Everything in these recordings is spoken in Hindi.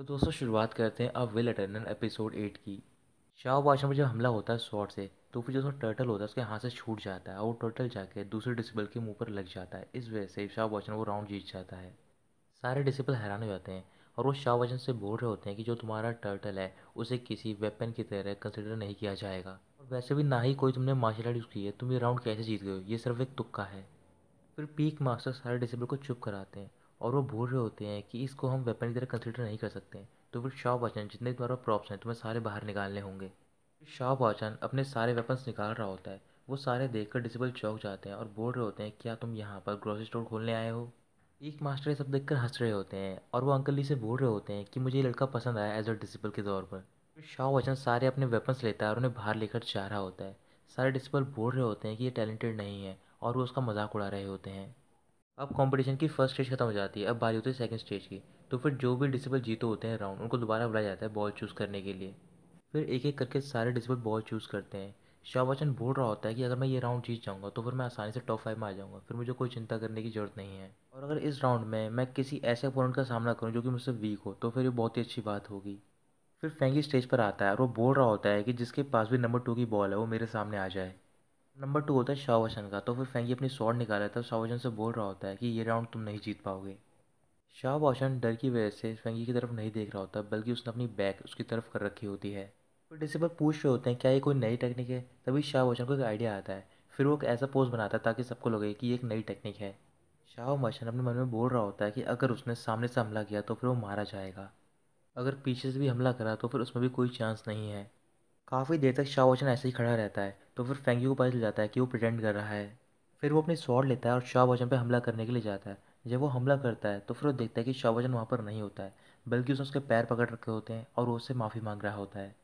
तो दोस्तों शुरुआत करते हैं अब विल अटेंडन एपिसोड एट की शाह बादशाह पर जब हमला होता है शॉर्ट से तो फिर जो टर्टल होता है उसके हाथ से छूट जाता है और टर्टल जाके दूसरे डिसिपल के मुंह पर लग जाता है इस वजह से शाह बादशाह वो राउंड जीत जाता है सारे डिसिपल हैरान हो जाते हैं और वो शाह बादशाह से बोल रहे होते हैं कि जो तुम्हारा टर्टल है उसे किसी वेपन की तरह कंसिडर नहीं किया जाएगा और वैसे भी ना ही कोई तुमने मार्शल आर्ट यूज़ की है तुम ये राउंड कैसे जीत गए हो ये सिर्फ एक तुक्का है फिर पीक मास्टर सारे डिसिपल को चुप कराते हैं और वो बोल रहे होते हैं कि इसको हम वेपन की तरह कंसिडर नहीं कर सकते तो फिर शाह वाचन जितने तुम्हारे प्रॉप्स हैं तुम्हें सारे बाहर निकालने होंगे शाह वाचन अपने सारे वेपन्स निकाल रहा होता है वो सारे देखकर डिसेबल चौक जाते हैं और बोल रहे होते हैं क्या तुम यहाँ पर ग्रोसरी स्टोर खोलने आए हो एक मास्टर ये सब देख हंस रहे होते हैं और वो अंकल जी से बोल रहे होते हैं कि मुझे ये लड़का पसंद आया एज अ डिसिपल के तौर पर फिर शाह वचन सारे अपने वेपन्स लेता है और उन्हें बाहर लेकर जा रहा होता है सारे डिसिपल बोल रहे होते हैं कि ये टैलेंटेड नहीं है और वो उसका मजाक उड़ा रहे होते हैं अब कंपटीशन की फर्स्ट स्टेज खत्म हो जाती है अब बारी होती है सेकंड स्टेज की तो फिर जो भी डिसेबल जीते होते हैं राउंड उनको दोबारा बुलाया जाता है बॉल चूज़ करने के लिए फिर एक एक करके सारे डिसेबल बॉल चूज़ करते हैं शाह बच्चन बोल रहा होता है कि अगर मैं ये राउंड जीत जाऊँगा तो फिर मैं आसानी से टॉप फाइव में आ जाऊँगा फिर मुझे कोई चिंता करने की जरूरत नहीं है और अगर इस राउंड में मैं किसी ऐसे अपोनेंट का सामना करूँ जो कि मुझसे वीक हो तो फिर ये बहुत ही अच्छी बात होगी फिर फेंगी स्टेज पर आता है और वो बोल रहा होता है कि जिसके पास भी नंबर टू की बॉल है वो मेरे सामने आ जाए नंबर टू होता है शाहवचन का तो फिर फेंगी अपनी शॉट निकाल लेता है शाहवचन से बोल रहा होता है कि ये राउंड तुम नहीं जीत पाओगे शाहवचन डर की वजह से फेंगी की तरफ नहीं देख रहा होता बल्कि उसने अपनी बैक उसकी तरफ कर रखी होती है फिर डिसेबल पूछ रहे होते हैं क्या ये कोई नई टेक्निक है तभी शाहवचन को एक आइडिया आता है फिर वो एक ऐसा पोज बनाता है ताकि सबको लगे कि ये एक नई टेक्निक है शाह मशन अपने मन में बोल रहा होता है कि अगर उसने सामने से हमला किया तो फिर वो मारा जाएगा अगर पीछे से भी हमला करा तो फिर उसमें भी कोई चांस नहीं है काफ़ी देर तक शाहवचन ऐसे ही खड़ा रहता है तो फिर फेंगी को पता चल जाता है कि वो प्रिटेंड कर रहा है फिर वो अपनी स्वाड लेता है और शाहवचन पर हमला करने के लिए जाता है जब वो हमला करता है तो फिर वो देखता है कि शाहवचन वहाँ पर नहीं होता है बल्कि उसने उसके पैर पकड़ रखे होते हैं और वो उससे माफ़ी मांग रहा होता है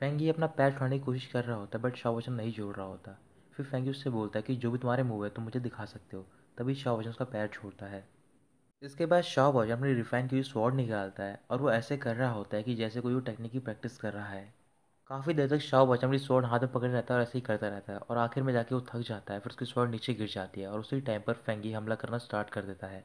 फेंगी अपना पैर छोड़ने की कोशिश कर रहा होता है बट शाहवचन नहीं जोड़ रहा होता फिर फेंगी उससे बोलता है कि जो भी तुम्हारे मुँह है तुम मुझे दिखा सकते हो तभी शाहवचन उसका पैर छोड़ता है इसके बाद शाहवचन अपनी रिफाइन की हुई स्वॉर्ड निकालता है और वो ऐसे कर रहा होता है कि जैसे कोई वो टेक्निक की प्रैक्टिस कर रहा है काफ़ी देर तक शाह बच्चन अपनी स्वर्ण हाथ में पकड़े रहता है और ऐसे ही करता रहता है और आखिर में जाके वो थक जाता है फिर उसकी स्वर्ड नीचे गिर जाती है और उसी टाइम पर फेंगी हमला करना स्टार्ट कर देता है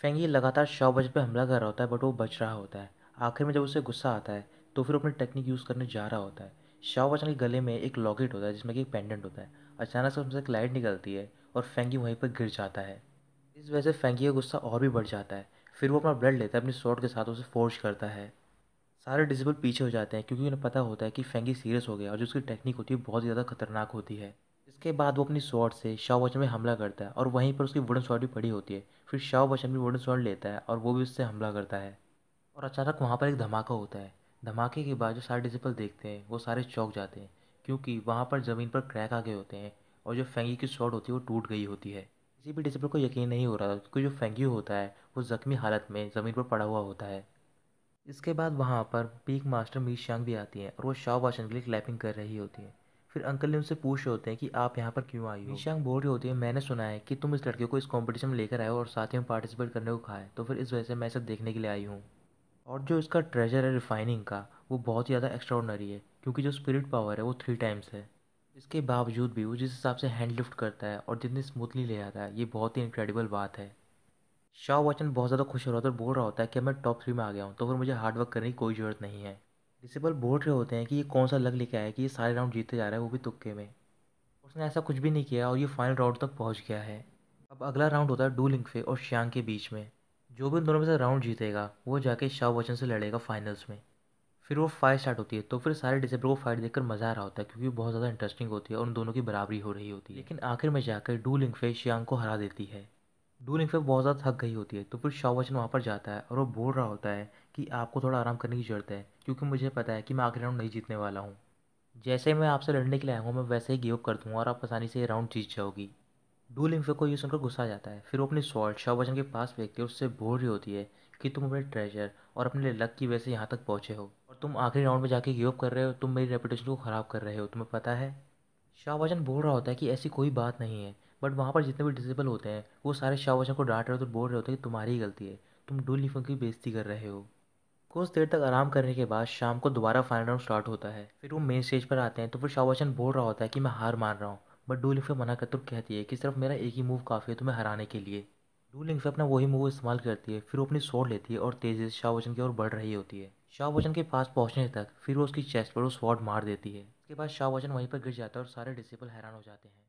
फेंगी लगातार शाह बच्चन पर हमला कर रहा होता है बट वो बच रहा होता है आखिर में जब उसे गुस्सा आता है तो फिर अपनी टेक्निक यूज़ करने जा रहा होता है शाह बच्चन के गले में एक लॉकेट होता है जिसमें कि एक पेंडेंट होता है अचानक से उसमें एक लाइट निकलती है और फेंगी वहीं पर गिर जाता है इस वजह से फेंगी का गुस्सा और भी बढ़ जाता है फिर वो अपना ब्लड लेता है अपनी शॉट के साथ उसे फोर्स करता है सारे डिसेबल पीछे हो जाते हैं क्योंकि उन्हें पता होता है कि फेंगी सीरियस हो गया और जो उसकी टेक्निक होती है बहुत ज़्यादा खतरनाक होती है इसके बाद वो अपनी शॉट से शाह बचन में हमला करता है और वहीं पर उसकी वुडन शॉट भी पड़ी होती है फिर शाह बचन भी वुडन शॉट लेता है और वो भी उससे हमला करता है और अचानक वहाँ पर एक धमाका होता है धमाके के बाद जो सारे डिसेबल देखते हैं वो सारे चौक जाते हैं क्योंकि वहाँ पर ज़मीन पर क्रैक आ गए होते हैं और जो फेंगी की शॉट होती है वो टूट गई होती है किसी भी डिसेबल को यकीन नहीं हो रहा था क्योंकि जो फेंगी होता है वो ज़ख्मी हालत में ज़मीन पर पड़ा हुआ होता है इसके बाद वहाँ पर पीक मास्टर मी भी आती है और वो शाहवाशन के लिए क्लैपिंग कर रही होती है फिर अंकल ने उनसे पूछ होते हैं कि आप यहाँ पर क्यों आई हो निशांग बोल रही होती है मैंने सुना है कि तुम इस लड़के को इस कॉम्पिटिशन में लेकर आए हो और साथ ही में पार्टिसिपेट करने को कहा है तो फिर इस वजह से मैं सब देखने के लिए आई हूँ और जो इसका ट्रेजर है रिफाइनिंग का वो बहुत ही ज़्यादा एक्स्ट्रॉडनरी है क्योंकि जो स्पिरिट पावर है वो थ्री टाइम्स है इसके बावजूद भी वो जिस हिसाब से हैंड लिफ्ट करता है और जितनी स्मूथली ले जाता है ये बहुत ही इनक्रेडिबल बात है शाह बच्चन बहुत ज़्यादा खुश हो रहा होता है और बोल रहा होता है कि मैं टॉप थ्री में आ गया हूँ तो फिर मुझे हार्ड वर्क करने की कोई ज़रूरत नहीं है डिसेबल बोल रहे होते हैं कि ये कौन सा लग लेके आया कि ये सारे राउंड जीते जा रहा है वो भी तुक्के में उसने ऐसा कुछ भी नहीं किया और ये फाइनल राउंड तक पहुँच गया है अब अगला राउंड होता है डू लिंकफे और श्यांग के बीच में जो भी उन दोनों में से राउंड जीतेगा वो जाके शाह बच्चन से लड़ेगा फाइनल्स में फिर वो फाइट स्टार्ट होती है तो फिर सारे डिसेबल को फाइट देखकर मज़ा आ रहा होता है क्योंकि बहुत ज़्यादा इंटरेस्टिंग होती है और उन दोनों की बराबरी हो रही होती है लेकिन आखिर में जाकर डू लिंकफे श्यांग को हरा देती है डूरिंग फिर बहुत ज़्यादा थक गई होती है तो फिर शाह बचन वहाँ पर जाता है और वो बोल रहा होता है कि आपको थोड़ा आराम करने की ज़रूरत है क्योंकि मुझे पता है कि मैं आखिरी राउंड नहीं जीतने वाला हूँ जैसे ही मैं आपसे लड़ने के लिए आया हूँ मैं वैसे ही गिव अप कर दूँगा और आप आसानी से ये राउंड जीत जाओगी डू लिंगफे को ये सुनकर गुस्सा जाता है फिर वो अपनी सॉल्ट शाह बचन के पास फेंकती है उससे बोल रही होती है कि तुम अपने ट्रेजर और अपने लक की वजह से यहाँ तक पहुँचे हो और तुम आखिरी राउंड में जाके गिव अप कर रहे हो तुम मेरी रेपुटेशन को ख़राब कर रहे हो तुम्हें पता है शाह बचन बोल रहा होता है कि ऐसी कोई बात नहीं है बट वहाँ पर जितने भी डिसेबल होते हैं वो सारे शाह बच्चन को डांट रहे होते बोल रहे होते हैं कि तुम्हारी गलती है तुम डुल लीफों की बेजती कर रहे हो कुछ देर तक आराम करने के बाद शाम को दोबारा फाइनल राउंड स्टार्ट होता है फिर वो मेन स्टेज पर आते हैं तो फिर शाह बच्चन बोल रहा होता है कि मैं हार मान रहा हूँ बट डू लिंगफे मना कर तो कहती है कि सिर्फ मेरा एक ही मूव काफ़ी है तुम्हें हराने के लिए डू लिंगफे अपना वही मूव इस्तेमाल करती है फिर वो अपनी स्वॉर्ड लेती है और तेज़ी से शाह की ओर बढ़ रही होती है शाह वचन के पास पहुंचने तक फिर वो उसकी चेस्ट पर वो स्वॉर्ड मार देती है उसके बाद शाह वहीं पर गिर जाता है और सारे डिसेबल हैरान हो जाते हैं